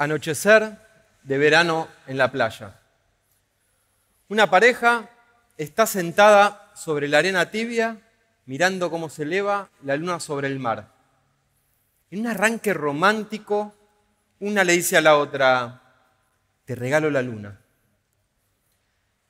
anochecer de verano en la playa. Una pareja está sentada sobre la arena tibia mirando cómo se eleva la luna sobre el mar. En un arranque romántico, una le dice a la otra, te regalo la luna.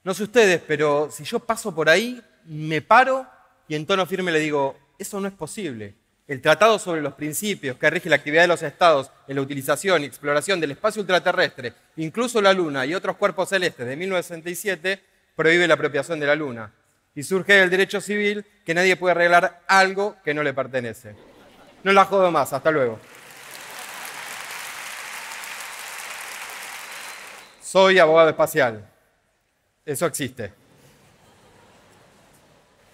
No sé ustedes, pero si yo paso por ahí, me paro y en tono firme le digo, eso no es posible el Tratado sobre los Principios que rige la actividad de los estados en la utilización y exploración del espacio ultraterrestre, incluso la Luna y otros cuerpos celestes de 1967, prohíbe la apropiación de la Luna. Y surge el derecho civil que nadie puede arreglar algo que no le pertenece. No la jodo más, hasta luego. Soy abogado espacial. Eso existe.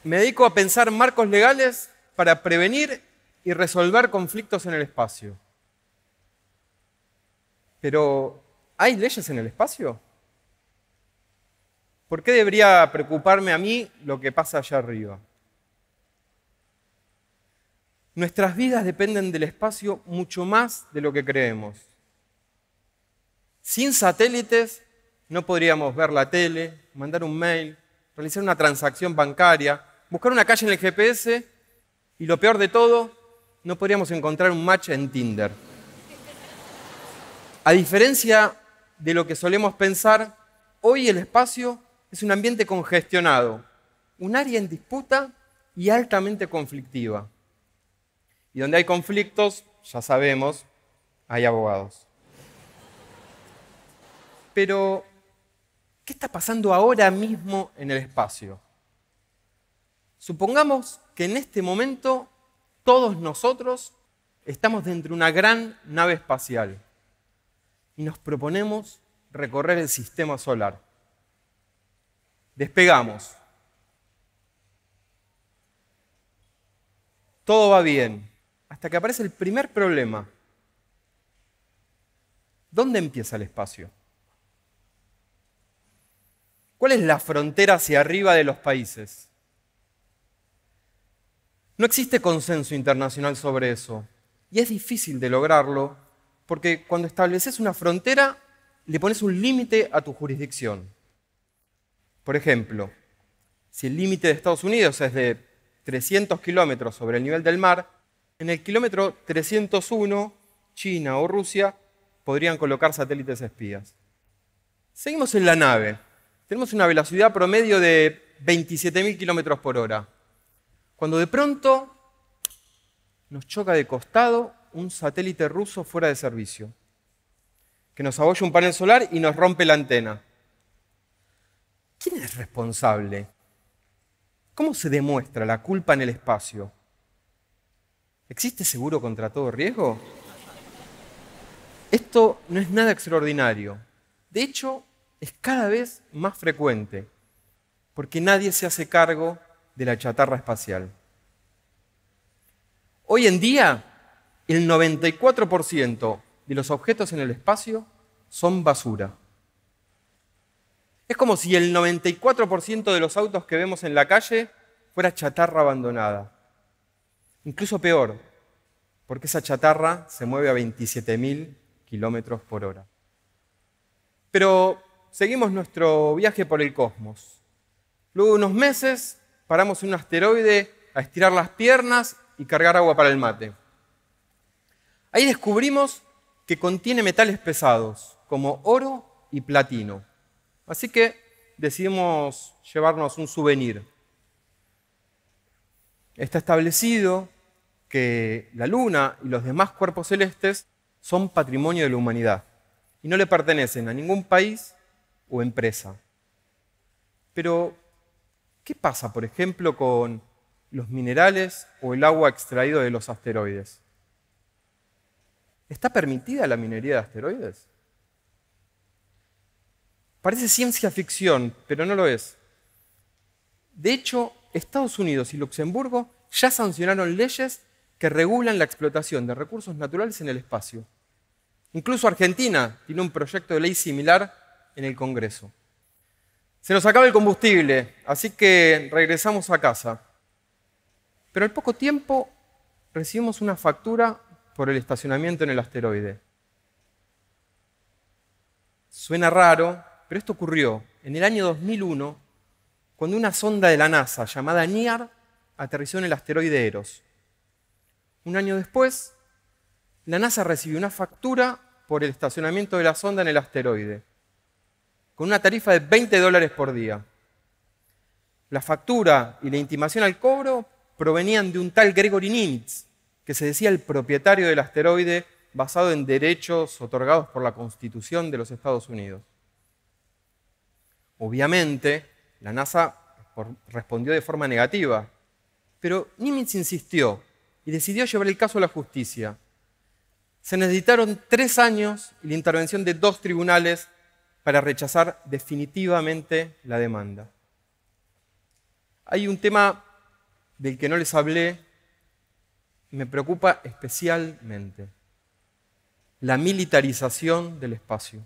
Me dedico a pensar marcos legales para prevenir y resolver conflictos en el espacio. Pero, ¿hay leyes en el espacio? ¿Por qué debería preocuparme a mí lo que pasa allá arriba? Nuestras vidas dependen del espacio mucho más de lo que creemos. Sin satélites no podríamos ver la tele, mandar un mail, realizar una transacción bancaria, buscar una calle en el GPS y lo peor de todo, no podríamos encontrar un match en Tinder. A diferencia de lo que solemos pensar, hoy el espacio es un ambiente congestionado, un área en disputa y altamente conflictiva. Y donde hay conflictos, ya sabemos, hay abogados. Pero, ¿qué está pasando ahora mismo en el espacio? Supongamos que en este momento todos nosotros estamos dentro de una gran nave espacial y nos proponemos recorrer el sistema solar. Despegamos. Todo va bien, hasta que aparece el primer problema. ¿Dónde empieza el espacio? ¿Cuál es la frontera hacia arriba de los países? No existe consenso internacional sobre eso. Y es difícil de lograrlo porque cuando estableces una frontera le pones un límite a tu jurisdicción. Por ejemplo, si el límite de Estados Unidos es de 300 kilómetros sobre el nivel del mar, en el kilómetro 301 China o Rusia podrían colocar satélites espías. Seguimos en la nave. Tenemos una velocidad promedio de 27.000 kilómetros por hora. Cuando de pronto nos choca de costado un satélite ruso fuera de servicio, que nos abolla un panel solar y nos rompe la antena. ¿Quién es responsable? ¿Cómo se demuestra la culpa en el espacio? ¿Existe seguro contra todo riesgo? Esto no es nada extraordinario. De hecho, es cada vez más frecuente, porque nadie se hace cargo de la chatarra espacial. Hoy en día, el 94% de los objetos en el espacio son basura. Es como si el 94% de los autos que vemos en la calle fuera chatarra abandonada. Incluso peor, porque esa chatarra se mueve a 27.000 kilómetros por hora. Pero seguimos nuestro viaje por el cosmos. Luego de unos meses paramos en un asteroide a estirar las piernas y cargar agua para el mate. Ahí descubrimos que contiene metales pesados, como oro y platino. Así que decidimos llevarnos un souvenir. Está establecido que la Luna y los demás cuerpos celestes son patrimonio de la humanidad y no le pertenecen a ningún país o empresa. Pero ¿Qué pasa, por ejemplo, con los minerales o el agua extraído de los asteroides? ¿Está permitida la minería de asteroides? Parece ciencia ficción, pero no lo es. De hecho, Estados Unidos y Luxemburgo ya sancionaron leyes que regulan la explotación de recursos naturales en el espacio. Incluso Argentina tiene un proyecto de ley similar en el Congreso. Se nos acaba el combustible, así que regresamos a casa. Pero al poco tiempo recibimos una factura por el estacionamiento en el asteroide. Suena raro, pero esto ocurrió en el año 2001 cuando una sonda de la NASA llamada NIAR aterrizó en el asteroide Eros. Un año después, la NASA recibió una factura por el estacionamiento de la sonda en el asteroide con una tarifa de 20 dólares por día. La factura y la intimación al cobro provenían de un tal Gregory Nimitz, que se decía el propietario del asteroide basado en derechos otorgados por la Constitución de los Estados Unidos. Obviamente, la NASA respondió de forma negativa, pero Nimitz insistió y decidió llevar el caso a la justicia. Se necesitaron tres años y la intervención de dos tribunales para rechazar definitivamente la demanda. Hay un tema del que no les hablé, me preocupa especialmente, la militarización del espacio.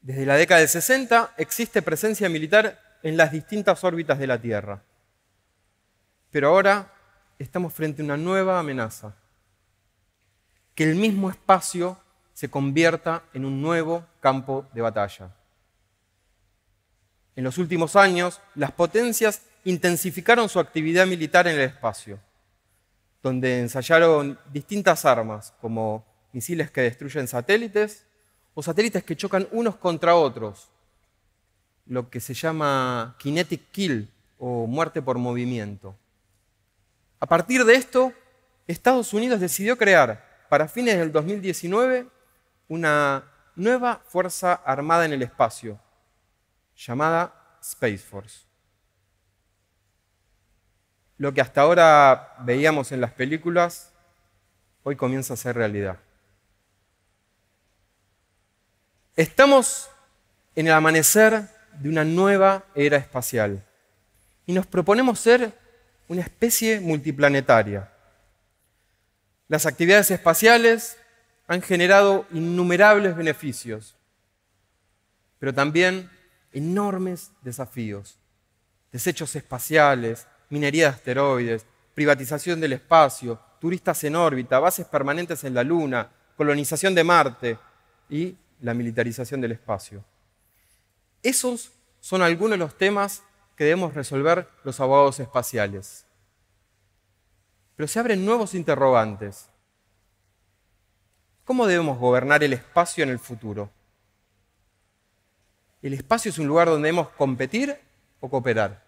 Desde la década de 60 existe presencia militar en las distintas órbitas de la Tierra, pero ahora estamos frente a una nueva amenaza, que el mismo espacio se convierta en un nuevo campo de batalla. En los últimos años, las potencias intensificaron su actividad militar en el espacio, donde ensayaron distintas armas, como misiles que destruyen satélites o satélites que chocan unos contra otros, lo que se llama kinetic kill o muerte por movimiento. A partir de esto, Estados Unidos decidió crear, para fines del 2019, una nueva fuerza armada en el espacio, llamada Space Force. Lo que hasta ahora veíamos en las películas, hoy comienza a ser realidad. Estamos en el amanecer de una nueva era espacial y nos proponemos ser una especie multiplanetaria. Las actividades espaciales han generado innumerables beneficios, pero también enormes desafíos. Desechos espaciales, minería de asteroides, privatización del espacio, turistas en órbita, bases permanentes en la Luna, colonización de Marte y la militarización del espacio. Esos son algunos de los temas que debemos resolver los abogados espaciales. Pero se abren nuevos interrogantes. ¿Cómo debemos gobernar el espacio en el futuro? El espacio es un lugar donde debemos competir o cooperar.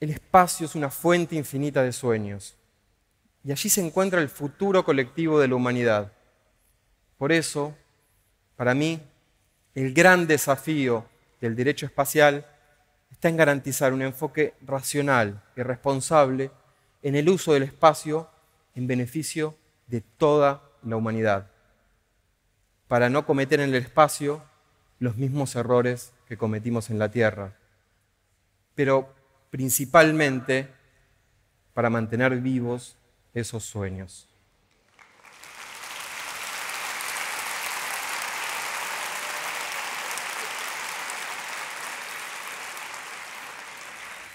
El espacio es una fuente infinita de sueños y allí se encuentra el futuro colectivo de la humanidad. Por eso, para mí, el gran desafío del derecho espacial está en garantizar un enfoque racional y responsable en el uso del espacio en beneficio de toda la humanidad, para no cometer en el espacio los mismos errores que cometimos en la tierra, pero principalmente para mantener vivos esos sueños.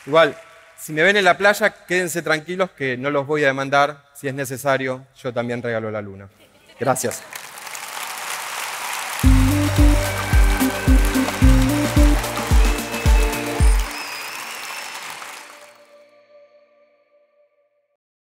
Igual, si me ven en la playa, quédense tranquilos que no los voy a demandar. Si es necesario, yo también regalo la luna. Gracias.